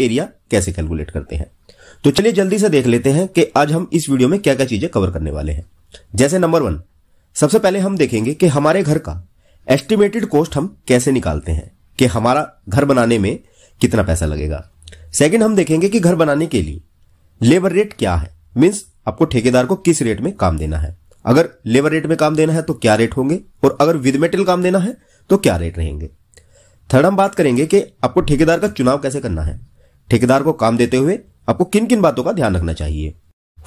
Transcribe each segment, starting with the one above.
area कैसे calculate करते हैं तो चलिए जल्दी से देख लेते हैं कि आज हम इस वीडियो में क्या क्या चीजें कवर करने वाले हैं जैसे नंबर वन सबसे पहले हम देखेंगे कि हमारे घर का एस्टिमेटेड कॉस्ट हम कैसे निकालते हैं कि हमारा घर बनाने में कितना पैसा लगेगा सेकंड हम देखेंगे कि घर बनाने के लिए लेबर रेट क्या है मीन्स आपको ठेकेदार को किस रेट में काम देना है अगर लेबर रेट में काम देना है तो क्या रेट होंगे और अगर विद मेटेरियल काम देना है तो क्या रेट रहेंगे थर्ड हम बात करेंगे कि आपको ठेकेदार का चुनाव कैसे करना है ठेकेदार को काम देते हुए आपको किन किन बातों का ध्यान रखना चाहिए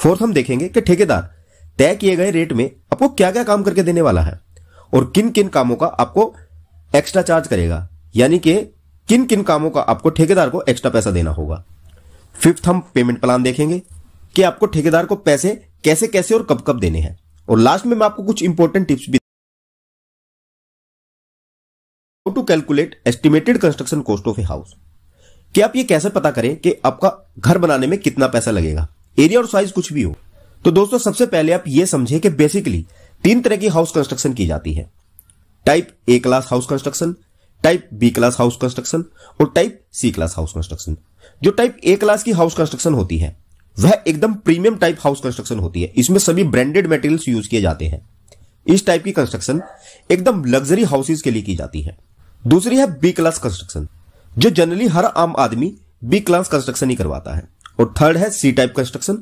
फोर्थ हम देखेंगे कि ठेकेदार तय किए गए रेट में आपको क्या क्या काम करके देने वाला है और किन किन कामों का आपको एक्स्ट्रा चार्ज करेगा यानी कि किन किन कामों का आपको ठेकेदार को एक्स्ट्रा पैसा देना होगा फिफ्थ हम पेमेंट प्लान देखेंगे कि आपको ठेकेदार को पैसे कैसे कैसे और कब कब देने हैं और लास्ट में मैं आपको कुछ इंपॉर्टेंट टिप्स भी to calculate estimated construction cost of a house कि आप ये कैसे पता करें कि आपका घर बनाने में कितना पैसा लगेगा एरिया और साइज कुछ भी हो तो दोस्तों सबसे पहले आप ये समझे कि बेसिकली तीन तरह की हाउस कंस्ट्रक्शन की जाती है type A class house construction type B class house construction और type C class house construction जो टाइप ए क्लास की हाउस कंस्ट्रक्शन होती है वह एकदम प्रीमियम टाइप हाउस कंस्ट्रक्शन होती है इसमें सभी ब्रांडेड मटेरियल्स यूज किए जाते हैं इस टाइप की कंस्ट्रक्शन एकदम लग्जरी हाउसेज के लिए की जाती है दूसरी है बी क्लास कंस्ट्रक्शन जो जनरली हर आम आदमी बी क्लास कंस्ट्रक्शन ही करवाता है और थर्ड है सी टाइप कंस्ट्रक्शन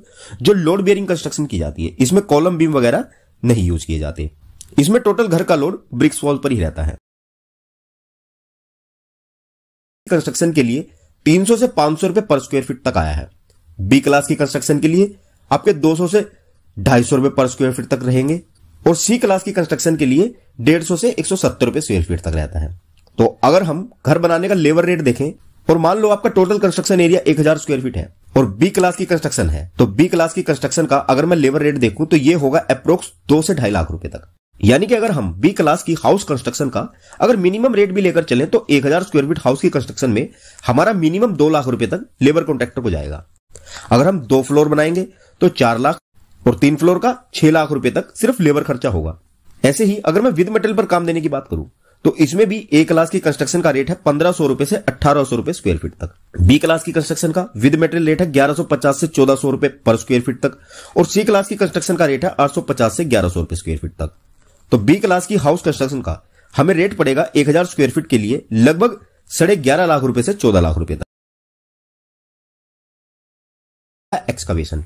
जो लोड बेयरिंग कंस्ट्रक्शन की जाती है इसमें कॉलम बीम वगैरह नहीं यूज किए जाते इसमें टोटल घर का लोड ब्रिक्स वॉल पर ही रहता है कंस्ट्रक्शन के लिए 300 से 500 रुपए पर स्क्वायर फीट तक आया है बी क्लास की कंस्ट्रक्शन के लिए आपके 200 से 250 रुपए पर स्क्वायर फीट तक रहेंगे और सी क्लास की कंस्ट्रक्शन के लिए 150 से 170 रुपए स्क्वायर फीट तक रहता है तो अगर हम घर बनाने का लेबर रेट देखें और मान लो आपका total construction area 1000 square feet है और बी क्लास की कंस्ट्रक्शन है तो बी क्लास की कंस्ट्रक्शन का अगर मैं लेबर रेट देखूं तो ये होगा अप्रोक्स दो से ढाई लाख रुपए तक यानी कि अगर हम बी क्लास की हाउस कंस्ट्रक्शन का अगर मिनिमम रेट भी लेकर चले तो 1000 स्क्वायर फीट हाउस की कंस्ट्रक्शन में हमारा मिनिमम दो लाख रुपए तक लेबर कॉन्ट्रेक्टर को जाएगा अगर हम दो फ्लोर बनाएंगे तो चार लाख और तीन फ्लोर का छह लाख रुपए तक सिर्फ लेबर खर्चा होगा ऐसे ही अगर मैं विद मेटल पर काम देने की बात करूं तो इसमें भी ए क्लास की कंस्ट्रक्शन का रेट है पंद्रह सौ रुपए से अठारह सौ रुपए स्क्वायर फीट तक बी क्लास की कंस्ट्रक्शन का विद मेटेरियल रेट है ग्यारह सौ पचास से चौदह सौ रुपए पर स्क्वायर फीट तक और सी क्लास की कंस्ट्रक्शन का रेट है आठ सौ पचास से ग्यारह सौ रुपए स्क्वायर फीट तक तो बी क्लास की हाउस कंस्ट्रक्शन का हमें रेट पड़ेगा एक हजार स्क्वायर फीट के लिए लगभग साढ़े ग्यारह लाख रुपए से चौदह लाख रुपए तक एक्सकवेशन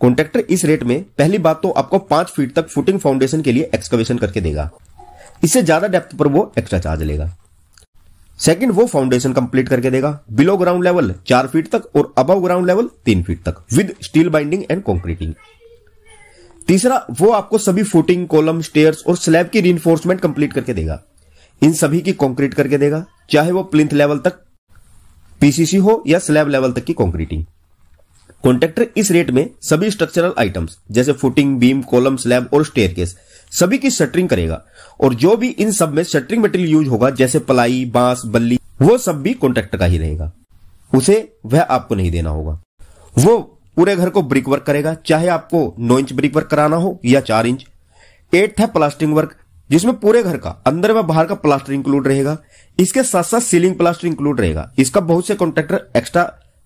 कॉन्ट्रैक्टर इस रेट में पहली बात तो आपको पांच फीट तक फुटिंग फाउंडेशन के लिए एक्सकवेशन करके देगा इससे ज्यादा डेप्थ पर वो एक्स्ट्रा चार्ज लेगा सेकंड वो फाउंडेशन कंप्लीट करके देगा बिलो ग्राउंड लेवल चार फीट तक और अबव ग्राउंड लेवल तीन फीट तक with steel binding and concreting तीसरा वो आपको सभी फुटिंग कॉलम स्टेयर्स और स्लैब की री कंप्लीट करके देगा इन सभी की कॉन्क्रीट करके देगा चाहे वो प्लिंथ लेवल तक पीसीसी हो या स्लैब लेवल तक की कॉन्क्रीटिंग कॉन्ट्रेक्टर इस रेट में सभी स्ट्रक्चरल आइटम्स जैसे फुटिंग बीम कॉलम स्लैब और केस सभी की शटरिंग करेगा और जो भी इन सब में शटरिंग मटेरियल यूज होगा जैसे पलाई बांस बल्ली वो सब भी कॉन्ट्रेक्टर का ही रहेगा उसे वह आपको नहीं देना होगा वो पूरे घर को ब्रिक वर्क करेगा चाहे आपको नौ इंच ब्रिक वर्क कराना हो या चार इंच एट है प्लास्टरिंग वर्क जिसमें पूरे घर का अंदर व बाहर का प्लास्टर इंक्लूड रहेगा इसके साथ साथ सीलिंग प्लास्टर इंक्लूड रहेगा इसका बहुत से कॉन्ट्रेक्टर एक्स्ट्रा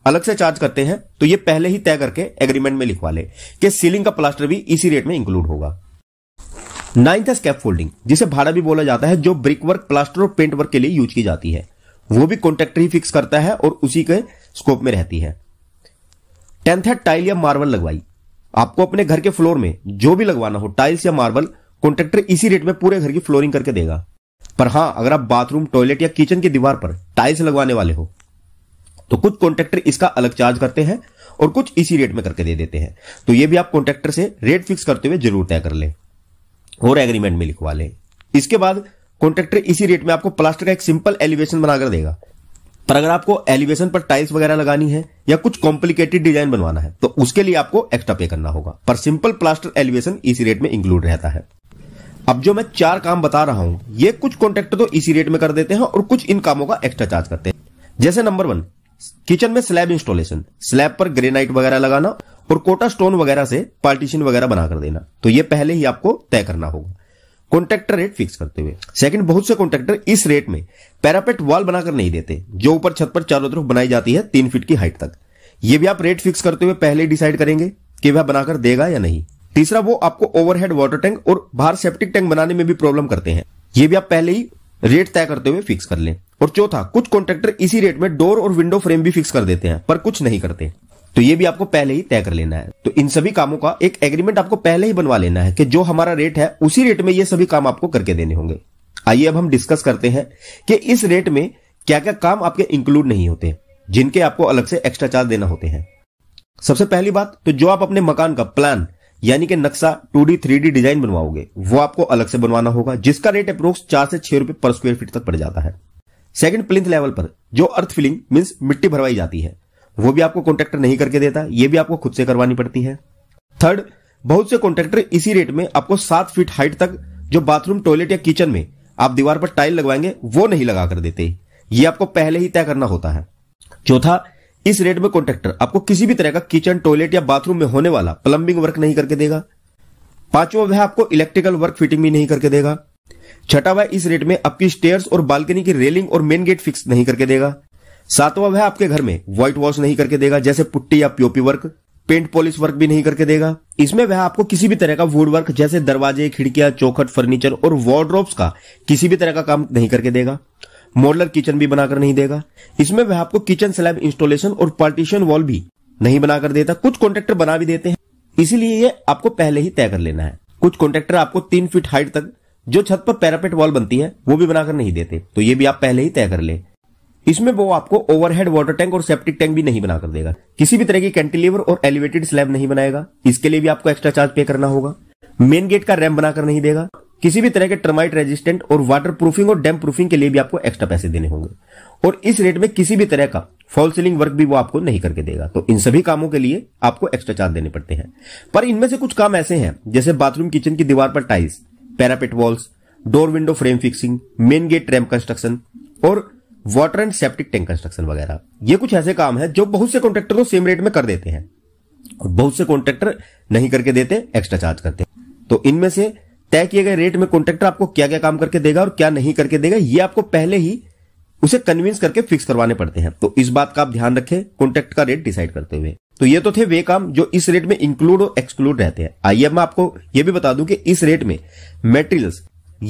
अलग से चार्ज करते हैं तो ये पहले ही तय करके एग्रीमेंट में लिखवा ले कि सीलिंग का प्लास्टर भी इसी रेट में इंक्लूड होगा नाइन्थ है स्कैप फोल्डिंग जिसे भाड़ा भी बोला जाता है जो ब्रिक वर्क प्लास्टर और पेंट वर्क के लिए यूज की जाती है वो भी कॉन्ट्रेक्टर ही फिक्स करता है और उसी के स्कोप में रहती है टेंथ है टाइल या मार्बल लगवाई आपको अपने घर के फ्लोर में जो भी लगवाना हो टाइल्स या मार्बल कॉन्ट्रेक्टर इसी रेट में पूरे घर की फ्लोरिंग करके देगा पर हां अगर आप बाथरूम टॉयलेट या किचन की दीवार पर टाइल्स लगवाने वाले हो तो कुछ कॉन्ट्रेक्टर इसका अलग चार्ज करते हैं और कुछ इसी रेट में करके दे देते हैं तो ये भी आप कॉन्ट्रेक्टर से रेट फिक्स करते हुए जरूर तय कर लें और एग्रीमेंट में लिखवा लें इसके बाद कॉन्ट्रेक्टर इसी रेट में आपको प्लास्टर का एक सिंपल एलिवेशन बनाकर देगा पर अगर आपको एलिवेशन पर टाइल्स वगैरह लगानी है या कुछ कॉम्प्लिकेटेड डिजाइन बनवाना है तो उसके लिए आपको एक्स्ट्रा पे करना होगा पर सिंपल प्लास्टर एलिवेशन इसी रेट में इंक्लूड रहता है अब जो मैं चार काम बता रहा हूं ये कुछ कॉन्ट्रेक्टर तो इसी रेट में कर देते हैं और कुछ इन कामों का एक्स्ट्रा चार्ज करते हैं जैसे नंबर वन किचन में स्लैब इंस्टॉलेशन स्लैब पर ग्रेनाइट वगैरह लगाना और कोटा स्टोन वगैरह से पार्टीशन वगैरह बना कर देना तो ये पहले ही आपको तय करना होगा कॉन्ट्रेक्टर रेट फिक्स करते हुए सेकंड बहुत से कॉन्ट्रेक्टर इस रेट में पैरापेट वॉल बनाकर नहीं देते जो ऊपर छत पर चारों तरफ बनाई जाती है तीन फीट की हाइट तक ये भी आप रेट फिक्स करते हुए पहले डिसाइड करेंगे कि वह बनाकर देगा या नहीं तीसरा वो आपको ओवरहेड वाटर टैंक और बाहर सेप्टिक टैंक बनाने में भी प्रॉब्लम करते हैं ये भी आप पहले ही रेट तय करते हुए फिक्स कर लें और चौथा कुछ कॉन्ट्रेक्टर इसी रेट में डोर और विंडो फ्रेम भी फिक्स कर देते हैं पर कुछ नहीं करते तो ये भी आपको पहले ही तय कर लेना है तो इन सभी कामों का एक एग्रीमेंट आपको पहले ही बनवा लेना है कि जो हमारा रेट है उसी रेट में ये सभी काम आपको करके देने होंगे आइए अब हम डिस्कस करते हैं कि इस रेट में क्या क्या काम आपके इंक्लूड नहीं होते जिनके आपको अलग से एक्स्ट्रा चार्ज देना होते हैं सबसे पहली बात तो जो आप अपने मकान का प्लान यानी कि नक्शा two D three D design बनवाओगे वो आपको अलग से बनवाना होगा जिसका रेट अप्रोक्स चार से छह रुपए पर स्क्वायर फीट तक पड़ जाता है सेकंड प्लिंथ लेवल पर जो अर्थ फिलिंग मीन्स मिट्टी भरवाई जाती है वो भी आपको कॉन्ट्रेक्टर नहीं करके देता ये भी आपको खुद से करवानी पड़ती है थर्ड बहुत से कॉन्ट्रेक्टर इसी रेट में आपको सात फीट हाइट तक जो बाथरूम टॉयलेट या किचन में आप दीवार पर टाइल लगवाएंगे वो नहीं लगा कर देते ये आपको पहले ही तय करना होता है चौथा इस रेट में कॉन्ट्रेक्टर आपको किसी भी तरह का किचन टॉयलेट या बाथरूम में होने वाला प्लम्बिंग वर्क नहीं करके देगा पांचवा वह आपको इलेक्ट्रिकल वर्क फिटिंग भी नहीं करके देगा छठा वह इस रेट में आपकी स्टेयर्स और बालकनी की रेलिंग और मेन गेट फिक्स नहीं करके देगा सातवां वह आपके घर में व्हाइट वॉश नहीं करके देगा जैसे पुट्टी या POP work paint polish work भी नहीं करके देगा इसमें वह आपको किसी भी तरह का वुड वर्क जैसे दरवाजे खिड़कियां चौखट फर्नीचर और वार्ड्रोब्स का किसी भी तरह का काम नहीं करके देगा मॉडलर किचन भी बनाकर नहीं देगा इसमें वह आपको किचन स्लैब इंस्टॉलेशन और पार्टीशन वॉल भी नहीं बनाकर देता कुछ कॉन्ट्रेक्टर बना भी देते हैं इसीलिए ये आपको पहले ही तय कर लेना है कुछ कॉन्ट्रेक्टर आपको तीन फीट हाइट तक जो छत पर पैरापेट वॉल बनती है वो भी बनाकर नहीं देते तो ये भी आप पहले ही तय कर ले इसमें वो आपको ओवरहेड वाटर टैंक और सेप्टिक टैंक भी नहीं बनाकर देगा किसी भी तरह की कैंटिलीवर और एलिवेटेड स्लैब नहीं बनाएगा इसके लिए भी आपको एक्स्ट्रा चार्ज पे करना होगा मेन गेट का रैम बनाकर नहीं देगा किसी भी तरह के टर्माइट रेजिस्टेंट और वाटर प्रूफिंग और डैम प्रूफिंग के लिए भी आपको एक्स्ट्रा पैसे देने होंगे और इस रेट में किसी भी तरह का फॉल सीलिंग वर्क भी वो आपको नहीं करके देगा तो इन सभी कामों के लिए आपको एक्स्ट्रा चार्ज देने पड़ते हैं पर इनमें से कुछ काम ऐसे हैं जैसे बाथरूम किचन की दीवार पर tiles parapet walls door window frame fixing main gate रैम कंस्ट्रक्शन और water and septic tank construction वगैरह ये कुछ ऐसे काम है जो बहुत से कॉन्ट्रेक्टर को सेम रेट में कर देते हैं और बहुत से कॉन्ट्रेक्टर नहीं करके देते एक्स्ट्रा चार्ज करते हैं तो इनमें से तय किए गए रेट में कॉन्ट्रेक्टर आपको क्या क्या काम करके देगा और क्या नहीं करके देगा ये आपको पहले ही उसे कन्विंस करके फिक्स करवाने पड़ते हैं तो इस बात का आप ध्यान रखें कॉन्ट्रेक्ट का रेट डिसाइड करते हुए तो ये तो थे वे काम जो इस रेट में इंक्लूड और एक्सक्लूड रहते हैं आइए मैं आपको ये भी बता दूं कि इस रेट में मेटेरियल्स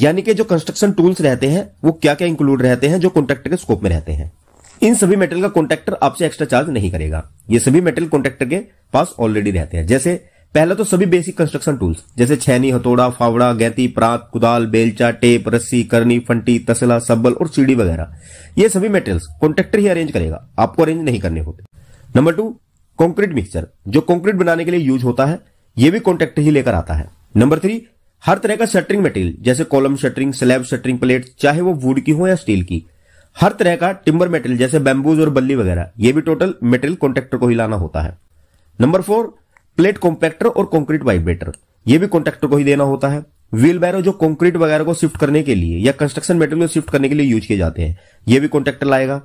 यानी कि जो कंस्ट्रक्शन टूल्स रहते हैं वो क्या क्या इंक्लूड रहते हैं जो कॉन्ट्रेक्टर के स्कोप में रहते हैं इन सभी मेटल का कॉन्ट्रेक्टर आपसे एक्स्ट्रा चार्ज नहीं करेगा ये सभी मेटल कॉन्ट्रेक्टर के पास ऑलरेडी रहते हैं जैसे पहला तो सभी बेसिक कंस्ट्रक्शन टूल्स जैसे छैनी हथौड़ा फावड़ा गैती प्रात कुदाल बेलचा टेप रस्सी करनी फंटी तसला सब्बल और सीढ़ी वगैरह ये सभी मेटेरियल्स कॉन्ट्रेक्टर ही अरेंज करेगा आपको अरेंज नहीं करने होते नंबर टू कंक्रीट मिक्सचर जो कंक्रीट बनाने के लिए यूज होता है यह भी कॉन्ट्रैक्ट ही लेकर आता है नंबर थ्री हर तरह का शटरिंग मटेरियल जैसे column shuttering slab shuttering plate चाहे वो वुड की हो या स्टील की हर तरह का टिम्बर मेटेरियल जैसे बैम्बूज और बल्ली वगैरह ये भी टोटल मेटेरियल कॉन्ट्रेक्टर को ही लाना होता है नंबर फोर प्लेट कॉम्पैक्टर और कॉन्क्रीट वाइब्रेटर ये भी कॉन्ट्रेक्टर को ही देना होता है व्हील बैरो जो कंक्रीट वगैरह को शिफ्ट करने के लिए या कंस्ट्रक्शन मेटेरियल को शिफ्ट करने के लिए यूज किए जाते हैं ये भी कॉन्ट्रैक्टर लाएगा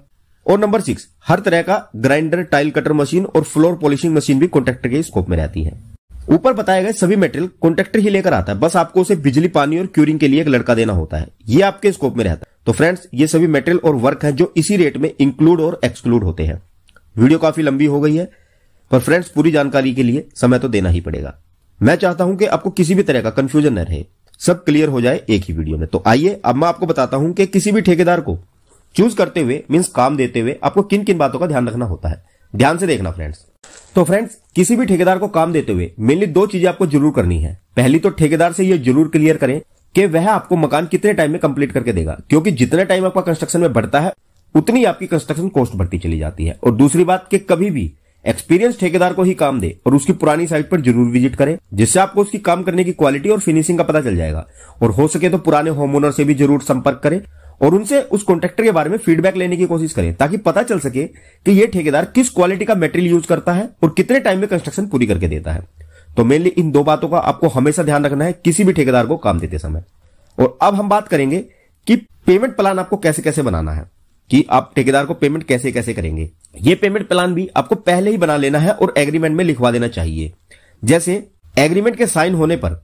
और नंबर सिक्स हर तरह का ग्राइंडर टाइल कटर मशीन और फ्लोर पॉलिशिंग मशीन भी कॉन्ट्रेक्टर के स्कोप में रहती है ऊपर बताए गए सभी मेटेरियल कॉन्ट्रेक्टर ही लेकर आता है बस आपको उसे बिजली पानी और क्यूरिंग के लिए एक लड़का देना होता है ये आपके स्कोप में रहता है तो फ्रेंड्स ये सभी मेटेरियल और वर्क है जो इसी रेट में इंक्लूड और एक्सक्लूड होते हैं वीडियो काफी लंबी हो गई है पर फ्रेंड्स पूरी जानकारी के लिए समय तो देना ही पड़ेगा मैं चाहता हूं कि आपको किसी भी तरह का कंफ्यूजन न रहे सब क्लियर हो जाए एक ही वीडियो में तो आइए अब मैं आपको बताता हूं कि किसी भी ठेकेदार को चूज करते हुए मीन्स काम देते हुए आपको किन किन बातों का ध्यान रखना होता है ध्यान से देखना फ्रेंड्स तो फ्रेंड्स किसी भी ठेकेदार को काम देते हुए मेनली दो चीजें आपको जरूर करनी है पहली तो ठेकेदार से ये जरूर क्लियर करें कि वह आपको मकान कितने टाइम में कंप्लीट करके देगा क्योंकि जितना टाइम आपका कंस्ट्रक्शन में बढ़ता है उतनी आपकी कंस्ट्रक्शन कॉस्ट बढ़ती चली जाती है और दूसरी बात कि कभी भी एक्सपीरियंस ठेकेदार को ही काम दे और उसकी पुरानी साइट पर जरूर विजिट करें जिससे आपको उसकी काम करने की क्वालिटी और फिनिशिंग का पता चल जाएगा और हो सके तो पुराने होम ओनर से भी जरूर संपर्क करें और उनसे उस कॉन्ट्रेक्टर के बारे में फीडबैक लेने की कोशिश करें ताकि पता चल सके कि ये ठेकेदार किस क्वालिटी का मेटेरियल यूज करता है और कितने टाइम में कंस्ट्रक्शन पूरी करके देता है तो मेनली इन दो बातों का आपको हमेशा ध्यान रखना है किसी भी ठेकेदार को काम देते समय और अब हम बात करेंगे कि पेमेंट प्लान आपको कैसे कैसे बनाना है कि आप ठेकेदार को पेमेंट कैसे कैसे करेंगे ये पेमेंट प्लान भी आपको पहले ही बना लेना है और एग्रीमेंट में लिखवा देना चाहिए जैसे एग्रीमेंट के साइन होने पर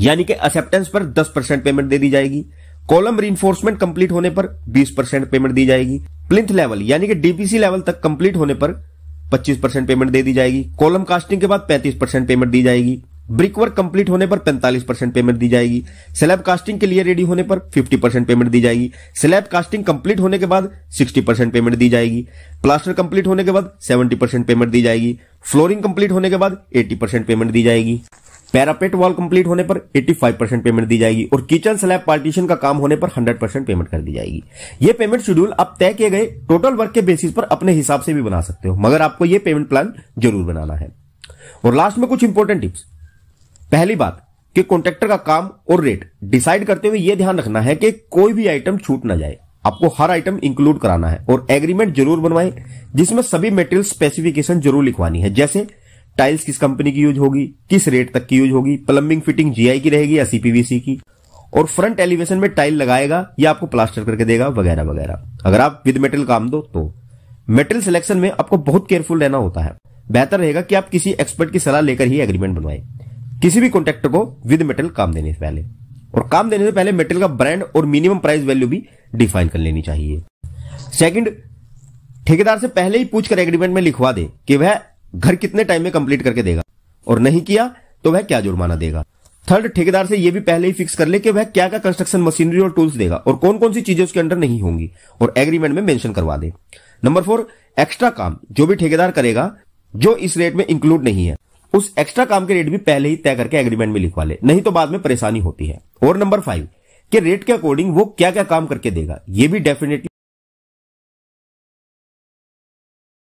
यानी कि एक्सेप्टेंस पर 10 परसेंट पेमेंट दे दी जाएगी कॉलम रीइंफोर्समेंट कंप्लीट होने पर 20 परसेंट पेमेंट दी जाएगी प्लिंथ लेवल यानी कि डीपीसी लेवल तक कंप्लीट होने पर 25 परसेंट पेमेंट दे दी जाएगी कॉलम कास्टिंग के बाद 35 परसेंट पेमेंट दी जाएगी ब्रिक वर्क कंप्लीट होने पर 45 परसेंट पेमेंट दी जाएगी स्लैब कास्टिंग के लिए रेडी होने पर 50 परसेंट पेमेंट दी जाएगी स्लैब कास्टिंग कंप्लीट होने के बाद 60 परसेंट पेमेंट दी जाएगी प्लास्टर कंप्लीट होने के बाद 70 परसेंट पेमेंट दी जाएगी फ्लोरिंग कंप्लीट होने के बाद 80 परसेंट पेमेंट दी जाएगी पैरापेट वॉल कंप्लीट होने पर 85 परसेंट पेमेंट दी जाएगी और किचन स्लैब पार्टीशन का काम होने पर 100 परसेंट पेमेंट कर दी जाएगी ये पेमेंट शेड्यूल आप तय किए गए टोटल वर्क के बेसिस पर अपने हिसाब से भी बना सकते हो मगर आपको ये पेमेंट प्लान जरूर बनाना है और लास्ट में कुछ इंपोर्टेंट टिप्स पहली बात कि कॉन्ट्रेक्टर का काम और रेट डिसाइड करते हुए यह ध्यान रखना है कि कोई भी आइटम छूट ना जाए आपको हर आइटम इंक्लूड कराना है और एग्रीमेंट जरूर बनवाएं जिसमें सभी मेटेरियल स्पेसिफिकेशन जरूर लिखवानी है जैसे टाइल्स किस कंपनी की यूज होगी किस रेट तक की यूज होगी प्लम्बिंग फिटिंग जीआई की रहेगी या सीपीवीसी की और फ्रंट एलिवेशन में टाइल लगाएगा या आपको प्लास्टर करके देगा वगैरह वगैरह अगर आप विद मेटल काम दो तो मेटल सिलेक्शन में आपको बहुत केयरफुल रहना होता है बेहतर रहेगा कि आप किसी एक्सपर्ट की सलाह लेकर ही एग्रीमेंट बनवाए किसी भी कॉन्ट्रेक्टर को विद मेटल काम देने से पहले और काम देने से पहले मेटल का ब्रांड और मिनिमम प्राइस वैल्यू भी डिफाइन कर लेनी चाहिए सेकंड ठेकेदार से पहले ही पूछकर एग्रीमेंट में लिखवा दे कि वह घर कितने टाइम में कंप्लीट करके देगा और नहीं किया तो वह क्या जुर्माना देगा थर्ड ठेकेदार से यह भी पहले ही फिक्स कर ले कि वह क्या क्या कंस्ट्रक्शन मशीनरी और टूल्स देगा और कौन कौन सी चीजें उसके अंडर नहीं होंगी और एग्रीमेंट में मेंशन करवा दे नंबर फोर एक्स्ट्रा काम जो भी ठेकेदार करेगा जो इस रेट में इंक्लूड नहीं है उस एक्स्ट्रा काम के रेट भी पहले ही तय करके एग्रीमेंट में लिखवा ले नहीं तो बाद में परेशानी होती है और नंबर फाइव के रेट के अकॉर्डिंग वो क्या क्या काम करके देगा ये भी डेफिनेटली